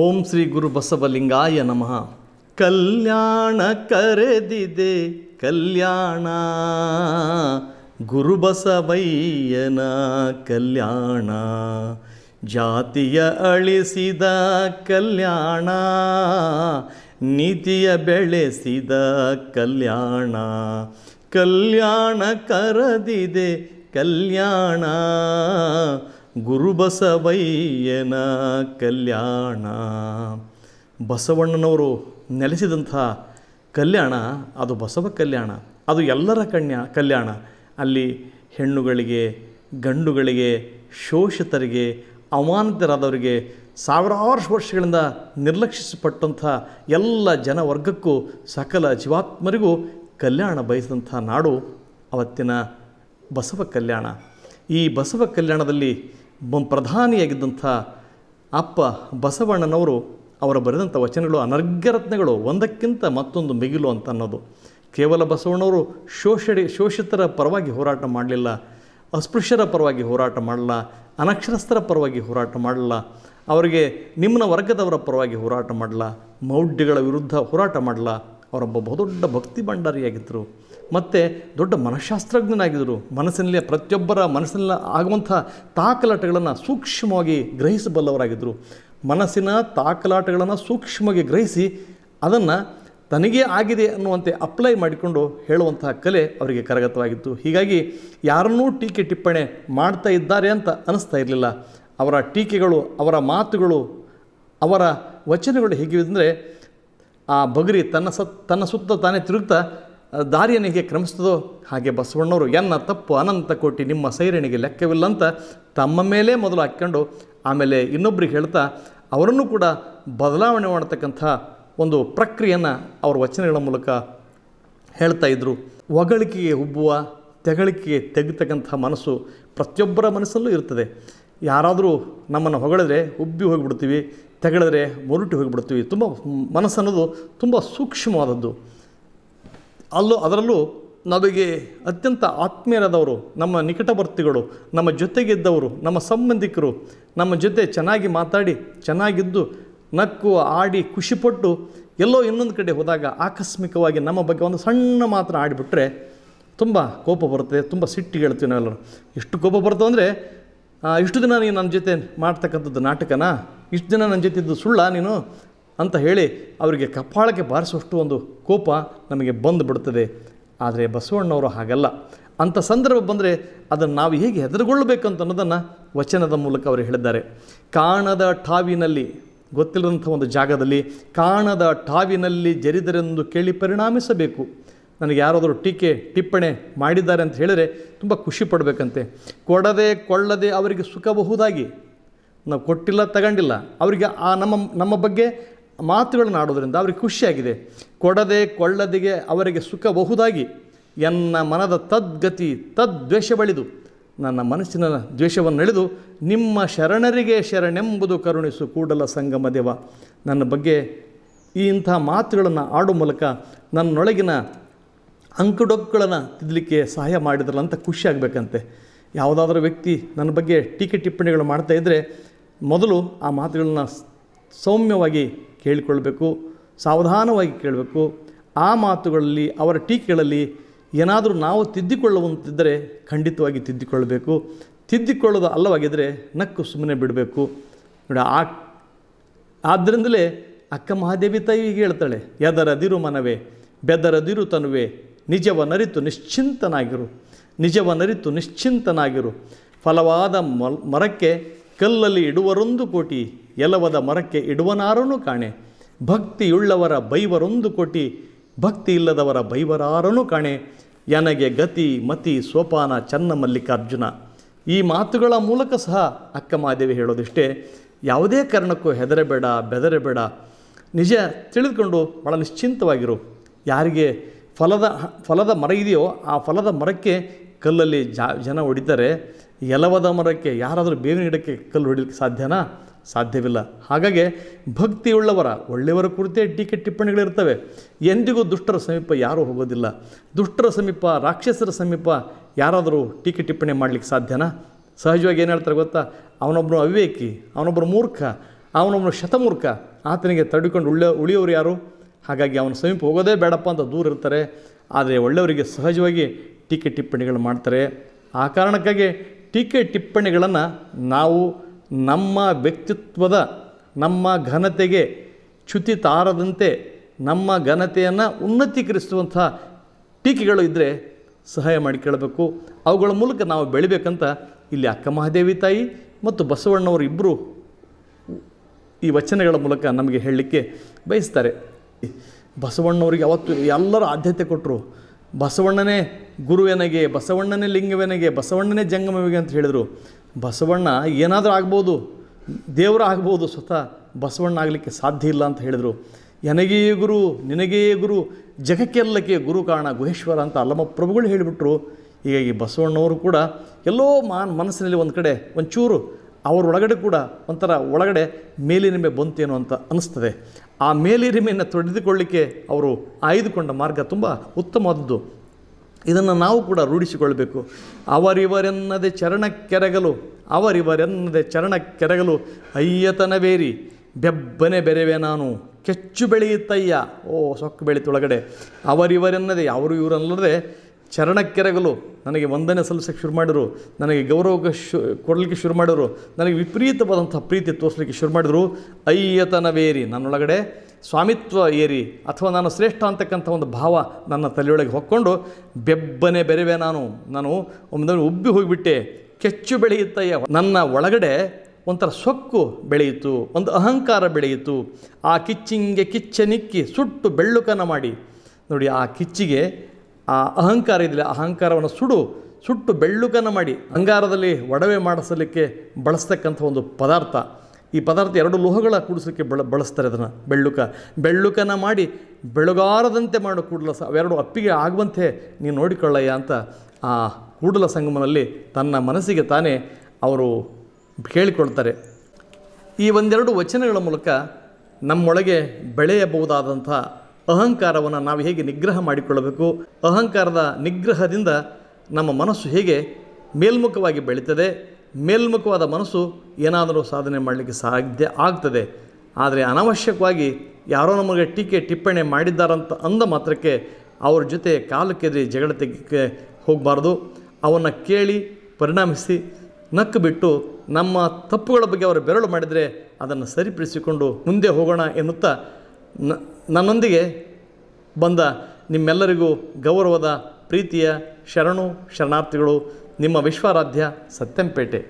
ಓಂ ಶ್ರೀ ಗುರು ಬಸವಲಿಂಗಾಯ ನಮಃ ಕಲ್ಯಾಣ ಕರೆದಿದೆ ಕಲ್ಯಾಣ ಗುರು ಕಲ್ಯಾಣ ಜಾತಿಯ ಅಳಿಸಿದ ಕಲ್ಯಾಣ ನೀತಿಯ ಬೆಳೆಸಿದ ಕಲ್ಯಾಣ ಕಲ್ಯಾಣ ಕರೆದಿದೆ ಕಲ್ಯಾಣ ಗುರುಬಸವಯ್ಯನ ಕಲ್ಯಾಣ ಬಸವಣ್ಣನವರು ನೆಲೆಸಿದಂಥ ಕಲ್ಯಾಣ ಅದು ಬಸವ ಕಲ್ಯಾಣ ಅದು ಎಲ್ಲರ ಕಣ್ಯ ಕಲ್ಯಾಣ ಅಲ್ಲಿ ಹೆಣ್ಣುಗಳಿಗೆ ಗಂಡುಗಳಿಗೆ ಶೋಷಿತರಿಗೆ ಅವಾನಿತರಾದವರಿಗೆ ಸಾವಿರಾರು ವರ್ಷಗಳಿಂದ ನಿರ್ಲಕ್ಷಿಸಲ್ಪಟ್ಟಂಥ ಎಲ್ಲ ಜನವರ್ಗಕ್ಕೂ ಸಕಲ ಜೀವಾತ್ಮರಿಗೂ ಕಲ್ಯಾಣ ಬಯಸಿದಂಥ ನಾಡು ಅವತ್ತಿನ ಬಸವ ಕಲ್ಯಾಣ ಈ ಬಸವ ಕಲ್ಯಾಣದಲ್ಲಿ ಪ್ರಧಾನಿಯಾಗಿದ್ದಂಥ ಅಪ್ಪ ಬಸವಣ್ಣನವರು ಅವರ ಬರೆದಂಥ ವಚನಗಳು ರತ್ನಗಳು ಒಂದಕ್ಕಿಂತ ಮತ್ತೊಂದು ಮಿಗಿಲು ಅಂತ ಅನ್ನೋದು ಕೇವಲ ಬಸವಣ್ಣವರು ಶೋಷಣೆ ಶೋಷಿತರ ಪರವಾಗಿ ಹೋರಾಟ ಮಾಡಲಿಲ್ಲ ಅಸ್ಪೃಶ್ಯರ ಪರವಾಗಿ ಹೋರಾಟ ಮಾಡಲ್ಲ ಅನಕ್ಷರಸ್ಥರ ಪರವಾಗಿ ಹೋರಾಟ ಮಾಡಲ್ಲ ಅವರಿಗೆ ನಿಮ್ಮ ವರ್ಗದವರ ಪರವಾಗಿ ಹೋರಾಟ ಮಾಡಲ್ಲ ಮೌಢ್ಯಗಳ ವಿರುದ್ಧ ಹೋರಾಟ ಮಾಡಲ್ಲ ಅವರೊಬ್ಬ ಬಹುದೊಡ್ಡ ಭಕ್ತಿ ಭಂಡಾರಿಯಾಗಿದ್ದರು ಮತ್ತು ದೊಡ್ಡ ಮನಃಶಾಸ್ತ್ರಜ್ಞನಾಗಿದ್ದರು ಮನಸ್ಸಿನಲ್ಲಿ ಪ್ರತಿಯೊಬ್ಬರ ಮನಸ್ಸಿನಲ್ಲಿ ಆಗುವಂಥ ತಾಕಲಾಟಗಳನ್ನು ಸೂಕ್ಷ್ಮವಾಗಿ ಗ್ರಹಿಸಬಲ್ಲವರಾಗಿದ್ದರು ಮನಸ್ಸಿನ ತಾಕಲಾಟಗಳನ್ನು ಸೂಕ್ಷ್ಮವಾಗಿ ಗ್ರಹಿಸಿ ಅದನ್ನು ತನಗೇ ಆಗಿದೆ ಅನ್ನುವಂತೆ ಅಪ್ಲೈ ಮಾಡಿಕೊಂಡು ಹೇಳುವಂತಹ ಕಲೆ ಅವರಿಗೆ ಕರಗತವಾಗಿತ್ತು ಹೀಗಾಗಿ ಯಾರನ್ನೂ ಟೀಕೆ ಟಿಪ್ಪಣೆ ಮಾಡ್ತಾ ಇದ್ದಾರೆ ಅಂತ ಅನಿಸ್ತಾ ಇರಲಿಲ್ಲ ಅವರ ಟೀಕೆಗಳು ಅವರ ಮಾತುಗಳು ಅವರ ವಚನಗಳು ಹೇಗಿವೆ ಅಂದರೆ ಆ ಬಗರಿ ತನ್ನ ಸತ್ ತನ್ನ ಸುತ್ತ ತಾನೇ ತಿರುಗ್ತಾ ದಾರಿಯನಿಗೆ ಕ್ರಮಿಸ್ತದೋ ಹಾಗೆ ಬಸವಣ್ಣವರು ಎನ್ನ ತಪ್ಪು ಅನಂತ ಕೋಟಿ ನಿಮ್ಮ ಸೈರಣಿಗೆ ಲೆಕ್ಕವಿಲ್ಲ ಅಂತ ತಮ್ಮ ಮೇಲೆ ಮೊದಲು ಹಾಕ್ಕೊಂಡು ಆಮೇಲೆ ಇನ್ನೊಬ್ಬರಿಗೆ ಹೇಳ್ತಾ ಅವರನ್ನು ಕೂಡ ಬದಲಾವಣೆ ಮಾಡತಕ್ಕಂಥ ಒಂದು ಪ್ರಕ್ರಿಯೆಯನ್ನು ಅವ್ರ ವಚನಗಳ ಮೂಲಕ ಹೇಳ್ತಾ ಇದ್ದರು ಹೊಗಳಿಕೆಗೆ ಹುಬ್ಬುವ ತೆಗಳಿಕೆಗೆ ತೆಗಿತಕ್ಕಂಥ ಮನಸ್ಸು ಪ್ರತಿಯೊಬ್ಬರ ಮನಸ್ಸಲ್ಲೂ ಇರ್ತದೆ ಯಾರಾದರೂ ನಮ್ಮನ್ನು ಹೊಗಳಿದ್ರೆ ಉಬ್ಬಿ ಹೋಗಿಬಿಡ್ತೀವಿ ತೆಗಳಿದ್ರೆ ಮೊರುಟಿ ಹೋಗಿಬಿಡ್ತೀವಿ ತುಂಬ ಮನಸ್ಸನ್ನೋದು ತುಂಬ ಸೂಕ್ಷ್ಮವಾದದ್ದು ಅಲ್ಲೂ ಅದರಲ್ಲೂ ನಮಗೆ ಅತ್ಯಂತ ಆತ್ಮೀಯರಾದವರು ನಮ್ಮ ನಿಕಟವರ್ತಿಗಳು ನಮ್ಮ ಜೊತೆಗಿದ್ದವರು ನಮ್ಮ ಸಂಬಂಧಿಕರು ನಮ್ಮ ಜೊತೆ ಚೆನ್ನಾಗಿ ಮಾತಾಡಿ ಚೆನ್ನಾಗಿದ್ದು ನಕ್ಕು ಆಡಿ ಖುಷಿಪಟ್ಟು ಎಲ್ಲೋ ಇನ್ನೊಂದು ಕಡೆ ಹೋದಾಗ ಆಕಸ್ಮಿಕವಾಗಿ ನಮ್ಮ ಬಗ್ಗೆ ಒಂದು ಸಣ್ಣ ಮಾತ್ರ ಆಡಿಬಿಟ್ರೆ ತುಂಬ ಕೋಪ ಬರುತ್ತೆ ತುಂಬ ಸಿಟ್ಟಿಗೆ ಹೇಳ್ತೀವಿ ನಾವೆಲ್ಲರೂ ಎಷ್ಟು ಕೋಪ ಬರ್ತವೆ ಅಂದರೆ ಇಷ್ಟು ದಿನ ನೀನು ನನ್ನ ಜೊತೆ ಮಾಡ್ತಕ್ಕಂಥದ್ದು ನಾಟಕನ ಇಷ್ಟು ದಿನ ನನ್ನ ಜೊತೆ ಇದ್ದು ಸುಳ್ಳ ನೀನು ಅಂತ ಹೇಳಿ ಅವರಿಗೆ ಕಪಾಳಕ್ಕೆ ಬಾರಿಸುವಷ್ಟು ಒಂದು ಕೋಪ ನಮಗೆ ಬಂದು ಬಿಡುತ್ತದೆ ಆದರೆ ಬಸವಣ್ಣವರು ಹಾಗಲ್ಲ ಅಂಥ ಸಂದರ್ಭ ಬಂದರೆ ಅದನ್ನು ನಾವು ಹೇಗೆ ಹೆದರುಗೊಳ್ಳಬೇಕು ಅಂತ ಅನ್ನೋದನ್ನು ವಚನದ ಮೂಲಕ ಅವರು ಹೇಳಿದ್ದಾರೆ ಕಾಣದ ಠಾವಿನಲ್ಲಿ ಗೊತ್ತಿಲ್ಲದಂಥ ಒಂದು ಜಾಗದಲ್ಲಿ ಕಾಣದ ಠಾವಿನಲ್ಲಿ ಜರಿದರೆಂದು ಕೇಳಿ ಪರಿಣಾಮಿಸಬೇಕು ನನಗೆ ಯಾರಾದರೂ ಟೀಕೆ ಟಿಪ್ಪಣೆ ಮಾಡಿದ್ದಾರೆ ಅಂತ ಹೇಳಿದರೆ ತುಂಬ ಖುಷಿ ಪಡಬೇಕಂತೆ ಕೊಡದೆ ಕೊಳ್ಳದೆ ಅವರಿಗೆ ಸುಖಬಹುದಾಗಿ ನಾವು ಕೊಟ್ಟಿಲ್ಲ ತಗೊಂಡಿಲ್ಲ ಅವರಿಗೆ ಆ ನಮ್ಮ ನಮ್ಮ ಬಗ್ಗೆ ಮಾತುಗಳನ್ನು ಆಡೋದರಿಂದ ಅವರಿಗೆ ಖುಷಿಯಾಗಿದೆ ಕೊಡದೆ ಕೊಳ್ಳದಿಗೆ ಅವರಿಗೆ ಸುಖಬಹುದಾಗಿ ಎನ್ನ ಮನದ ತದ್ಗತಿ ತದ್ವೇಷ ಬಳಿದು ನನ್ನ ಮನಸ್ಸಿನ ದ್ವೇಷವನ್ನು ಎಳೆದು ನಿಮ್ಮ ಶರಣರಿಗೆ ಶರಣೆಂಬುದು ಕರುಣಿಸು ಕೂಡಲ ಸಂಗಮ ದೇವ ನನ್ನ ಬಗ್ಗೆ ಈ ಇಂಥ ಮಾತುಗಳನ್ನು ಆಡೋ ಮೂಲಕ ನನ್ನೊಳಗಿನ ಅಂಕಡೊಕ್ಕಳನ್ನು ತಿದ್ದಲಿಕ್ಕೆ ಸಹಾಯ ಮಾಡಿದ್ರಲ್ಲ ಅಂತ ಖುಷಿ ಯಾವುದಾದ್ರೂ ವ್ಯಕ್ತಿ ನನ್ನ ಬಗ್ಗೆ ಟೀಕೆ ಟಿಪ್ಪಣಿಗಳು ಮಾಡ್ತಾ ಇದ್ದರೆ ಮೊದಲು ಆ ಮಾತುಗಳನ್ನ ಸೌಮ್ಯವಾಗಿ ಕೇಳಿಕೊಳ್ಬೇಕು ಸಾವಧಾನವಾಗಿ ಕೇಳಬೇಕು ಆ ಮಾತುಗಳಲ್ಲಿ ಅವರ ಟೀಕೆಗಳಲ್ಲಿ ಏನಾದರೂ ನಾವು ತಿದ್ದಿಕೊಳ್ಳುವಂತಿದ್ದರೆ ಖಂಡಿತವಾಗಿ ತಿದ್ದಿಕೊಳ್ಳಬೇಕು ತಿದ್ದಿಕೊಳ್ಳೋದು ಅಲ್ಲವಾಗಿದ್ದರೆ ನಕ್ಕು ಸುಮ್ಮನೆ ಬಿಡಬೇಕು ನೋಡಿ ಆ ಆದ್ದರಿಂದಲೇ ಅಕ್ಕ ಮಹಾದೇವಿ ತಾಯಿ ಹೀಗೆ ಹೇಳ್ತಾಳೆ ಎದರದಿರು ಮನವೇ ಬೆದರದಿರು ತನುವೆ ನಿಜವನರಿತು ನಿಶ್ಚಿಂತನಾಗಿರು ನಿಜವನರಿತು ನಿಶ್ಚಿಂತನಾಗಿರು ಫಲವಾದ ಮರಕ್ಕೆ ಕಲ್ಲಲ್ಲಿ ಇಡುವರೊಂದು ಕೋಟಿ ಎಲವದ ಮರಕ್ಕೆ ಇಡುವನಾರನು ಕಾಣೆ ಭಕ್ತಿಯುಳ್ಳವರ ಬೈವರೊಂದು ಕೋಟಿ ಭಕ್ತಿ ಇಲ್ಲದವರ ಬೈವರಾರನು ಕಾಣೆ ಯನಗೆ ಗತಿ ಮತಿ ಸೋಪಾನ ಚನ್ನ ಮಲ್ಲಿಕಾರ್ಜುನ ಈ ಮಾತುಗಳ ಮೂಲಕ ಸಹ ಅಕ್ಕ ಮಹಾದೇವಿ ಹೇಳೋದಿಷ್ಟೇ ಯಾವುದೇ ಕಾರಣಕ್ಕೂ ಹೆದರಬೇಡ ಬೆದರಬೇಡ ನಿಜ ತಿಳಿದುಕೊಂಡು ಭಾಳ ನಿಶ್ಚಿಂತವಾಗಿರು ಯಾರಿಗೆ ಫಲದ ಫಲದ ಮರ ಇದೆಯೋ ಆ ಫಲದ ಮರಕ್ಕೆ ಕಲ್ಲಲ್ಲಿ ಜಾ ಜನ ಹೊಡಿತಾರೆ ಎಲವದ ಮರಕ್ಕೆ ಯಾರಾದರೂ ಬೇವಿನ ಗಿಡಕ್ಕೆ ಕಲ್ಲು ಹೊಡಿಲಿಕ್ಕೆ ಸಾಧ್ಯನಾ ಸಾಧ್ಯವಿಲ್ಲ ಹಾಗಾಗಿ ಭಕ್ತಿಯುಳ್ಳವರ ಒಳ್ಳೆಯವರ ಕುರಿತೇ ಟೀಕೆ ಟಿಪ್ಪಣಿಗಳಿರ್ತವೆ ಎಂದಿಗೂ ದುಷ್ಟರ ಸಮೀಪ ಯಾರೂ ಹೋಗೋದಿಲ್ಲ ದುಷ್ಟರ ಸಮೀಪ ರಾಕ್ಷಸರ ಸಮೀಪ ಯಾರಾದರೂ ಟೀಕೆ ಟಿಪ್ಪಣಿ ಮಾಡಲಿಕ್ಕೆ ಸಾಧ್ಯನಾ ಸಹಜವಾಗಿ ಏನು ಹೇಳ್ತಾರೆ ಗೊತ್ತಾ ಅವನೊಬ್ಬನು ಅವಿವೇಕಿ ಅವನೊಬ್ಬರು ಮೂರ್ಖ ಅವನೊಬ್ಬನು ಶತಮೂರ್ಖ ಆತನಿಗೆ ತಡ್ಕೊಂಡು ಉಳ್ಳ ಉಳಿಯೋರು ಯಾರು ಹಾಗಾಗಿ ಅವನ ಸಮೀಪ ಹೋಗೋದೇ ಬೇಡಪ್ಪ ಅಂತ ದೂರ ಇರ್ತಾರೆ ಆದರೆ ಒಳ್ಳೆಯವರಿಗೆ ಸಹಜವಾಗಿ ಟೀಕೆ ಟಿಪ್ಪಣಿಗಳು ಮಾಡ್ತಾರೆ ಆ ಕಾರಣಕ್ಕಾಗಿ ಟೀಕೆ ಟಿಪ್ಪಣಿಗಳನ್ನು ನಾವು ನಮ್ಮ ವ್ಯಕ್ತಿತ್ವದ ನಮ್ಮ ಘನತೆಗೆ ಚ್ಯುತಿ ತಾರದಂತೆ ನಮ್ಮ ಘನತೆಯನ್ನು ಉನ್ನತೀಕರಿಸುವಂಥ ಟೀಕೆಗಳು ಇದ್ದರೆ ಸಹಾಯ ಕೇಳಬೇಕು ಅವುಗಳ ಮೂಲಕ ನಾವು ಬೆಳಿಬೇಕಂತ ಇಲ್ಲಿ ಅಕ್ಕ ಮಹಾದೇವಿ ತಾಯಿ ಮತ್ತು ಬಸವಣ್ಣವರು ಇಬ್ಬರು ಈ ವಚನಗಳ ಮೂಲಕ ನಮಗೆ ಹೇಳಲಿಕ್ಕೆ ಬಯಸ್ತಾರೆ ಬಸವಣ್ಣವ್ರಿಗೆ ಯಾವತ್ತು ಎಲ್ಲರೂ ಆದ್ಯತೆ ಕೊಟ್ಟರು ಬಸವಣ್ಣನೇ ಗುರುವೆನಗೆ ಬಸವಣ್ಣನೇ ಲಿಂಗವೆನಗೆ ಬಸವಣ್ಣನೇ ಜಂಗಮವಿಗೆ ಅಂತ ಹೇಳಿದರು ಬಸವಣ್ಣ ಏನಾದರೂ ಆಗ್ಬೋದು ದೇವರು ಆಗ್ಬೋದು ಸ್ವತಃ ಬಸವಣ್ಣ ಆಗಲಿಕ್ಕೆ ಸಾಧ್ಯ ಇಲ್ಲ ಅಂತ ಹೇಳಿದರು ನನಗೇ ಗುರು ನಿನಗೆಯೇ ಗುರು ಜಗಕ್ಕೆಲ್ಲಕ್ಕೆ ಗುರು ಕಾರಣ ಗುಹೇಶ್ವರ ಅಂತ ಅಲ್ಲಮ್ಮ ಪ್ರಭುಗಳು ಹೇಳಿಬಿಟ್ರು ಹೀಗಾಗಿ ಬಸವಣ್ಣವರು ಕೂಡ ಎಲ್ಲೋ ಮಾನ್ ಮನಸ್ಸಿನಲ್ಲಿ ಒಂದು ಕಡೆ ಒಂಚೂರು ಅವರೊಳಗಡೆ ಕೂಡ ಒಂಥರ ಒಳಗಡೆ ಮೇಲಿರಿಮೆ ಬಂತೇನೋ ಅಂತ ಅನ್ನಿಸ್ತದೆ ಆ ಮೇಲಿರಿಮೆಯನ್ನು ತೊಡೆದುಕೊಳ್ಳಿಕ್ಕೆ ಅವರು ಆಯ್ದುಕೊಂಡ ಮಾರ್ಗ ತುಂಬ ಉತ್ತಮವಾದದ್ದು ಇದನ್ನು ನಾವು ಕೂಡ ರೂಢಿಸಿಕೊಳ್ಳಬೇಕು ಅವರಿವರೆನ್ನದೆ ಚರಣಕ್ಕೆರಗಲು ಅವರಿವರೆನ್ನದೆ ಕೆರಗಲು ಅಯ್ಯತನವೇರಿ ಬೆಬ್ಬನೆ ಬೆರೆವೆ ನಾನು ಕೆಚ್ಚು ಬೆಳೆಯುತ್ತಯ್ಯ ಓ ಸೊಕ್ಕು ಬೆಳೀತೊಳಗಡೆ ಅವರಿವರೆನ್ನದೆ ಅವರು ಇವರಲ್ಲದೆ ಚರಣಕ್ಕೆರಗಲು ನನಗೆ ವಂದನೆ ಸಲ್ಲಿಸೋಕ್ಕೆ ಶುರು ಮಾಡಿದರು ನನಗೆ ಗೌರವ ಶು ಕೊಡಲಿಕ್ಕೆ ಶುರು ಮಾಡಿದರು ನನಗೆ ವಿಪರೀತವಾದಂಥ ಪ್ರೀತಿ ತೋರಿಸಲಿಕ್ಕೆ ಶುರು ಮಾಡಿದರು ಅಯ್ಯತನವೇರಿ ನನ್ನೊಳಗಡೆ ಸ್ವಾಮಿತ್ವ ಏರಿ ಅಥವಾ ನಾನು ಶ್ರೇಷ್ಠ ಅಂತಕ್ಕಂಥ ಒಂದು ಭಾವ ನನ್ನ ತಲೆಯೊಳಗೆ ಹೊಕ್ಕೊಂಡು ಬೆಬ್ಬನೆ ಬೆರೆವೆ ನಾನು ನಾನು ಒಮ್ಮೆ ಉಬ್ಬಿ ಹೋಗಿಬಿಟ್ಟೆ ಕೆಚ್ಚು ಬೆಳೆಯುತ್ತಯ್ಯ ನನ್ನ ಒಳಗಡೆ ಒಂಥರ ಸೊಕ್ಕು ಬೆಳೆಯಿತು ಒಂದು ಅಹಂಕಾರ ಬೆಳೆಯಿತು ಆ ಕಿಚ್ಚಿಂಗೆ ನಿಕ್ಕಿ ಸುಟ್ಟು ಬೆಳ್ಳುಕನ ಮಾಡಿ ನೋಡಿ ಆ ಕಿಚ್ಚಿಗೆ ಆ ಅಹಂಕಾರ ಇದೆಯಲ್ಲ ಅಹಂಕಾರವನ್ನು ಸುಡು ಸುಟ್ಟು ಬೆಳ್ಳುಕನ ಮಾಡಿ ಅಂಗಾರದಲ್ಲಿ ಒಡವೆ ಮಾಡಿಸಲಿಕ್ಕೆ ಬಳಸ್ತಕ್ಕಂಥ ಒಂದು ಪದಾರ್ಥ ಈ ಪದಾರ್ಥ ಎರಡು ಲೋಹಗಳ ಕೂಡಿಸಲಿಕ್ಕೆ ಬಳ ಬಳಸ್ತಾರೆ ಅದನ್ನು ಬೆಳ್ಳುಕ ಬೆಳ್ಳುಕನ ಮಾಡಿ ಬೆಳಗಾರದಂತೆ ಮಾಡೋ ಕೂಡಲ ಎರಡು ಅಪ್ಪಿಗೆ ಆಗುವಂತೆ ನೀನು ನೋಡಿಕೊಳ್ಳಯ್ಯ ಅಂತ ಆ ಕೂಡಲ ಸಂಗಮನಲ್ಲಿ ತನ್ನ ಮನಸ್ಸಿಗೆ ತಾನೇ ಅವರು ಕೇಳಿಕೊಳ್ತಾರೆ ಈ ಒಂದೆರಡು ವಚನಗಳ ಮೂಲಕ ನಮ್ಮೊಳಗೆ ಬೆಳೆಯಬಹುದಾದಂಥ ಅಹಂಕಾರವನ್ನು ನಾವು ಹೇಗೆ ನಿಗ್ರಹ ಮಾಡಿಕೊಳ್ಳಬೇಕು ಅಹಂಕಾರದ ನಿಗ್ರಹದಿಂದ ನಮ್ಮ ಮನಸ್ಸು ಹೇಗೆ ಮೇಲ್ಮುಖವಾಗಿ ಬೆಳೀತದೆ ಮೇಲ್ಮುಖವಾದ ಮನಸ್ಸು ಏನಾದರೂ ಸಾಧನೆ ಮಾಡಲಿಕ್ಕೆ ಸಾಧ್ಯ ಆಗ್ತದೆ ಆದರೆ ಅನಾವಶ್ಯಕವಾಗಿ ಯಾರೋ ನಮಗೆ ಟೀಕೆ ಟಿಪ್ಪಣಿ ಮಾಡಿದ್ದಾರಂತ ಅಂದ ಮಾತ್ರಕ್ಕೆ ಅವ್ರ ಜೊತೆ ಕಾಲು ಕೆದರಿ ಜಗಳ ತೆಗೆ ಹೋಗಬಾರ್ದು ಅವನ್ನು ಕೇಳಿ ಪರಿಣಾಮಿಸಿ ನಕ್ಕು ಬಿಟ್ಟು ನಮ್ಮ ತಪ್ಪುಗಳ ಬಗ್ಗೆ ಅವರು ಬೆರಳು ಮಾಡಿದರೆ ಅದನ್ನು ಸರಿಪಡಿಸಿಕೊಂಡು ಮುಂದೆ ಹೋಗೋಣ ಎನ್ನುತ್ತಾ ನ ನನ್ನೊಂದಿಗೆ ಬಂದ ನಿಮ್ಮೆಲ್ಲರಿಗೂ ಗೌರವದ ಪ್ರೀತಿಯ ಶರಣು ಶರಣಾರ್ಥಿಗಳು ನಿಮ್ಮ ವಿಶ್ವಾರಾಧ್ಯ ಸತ್ಯಂಪೇಟೆ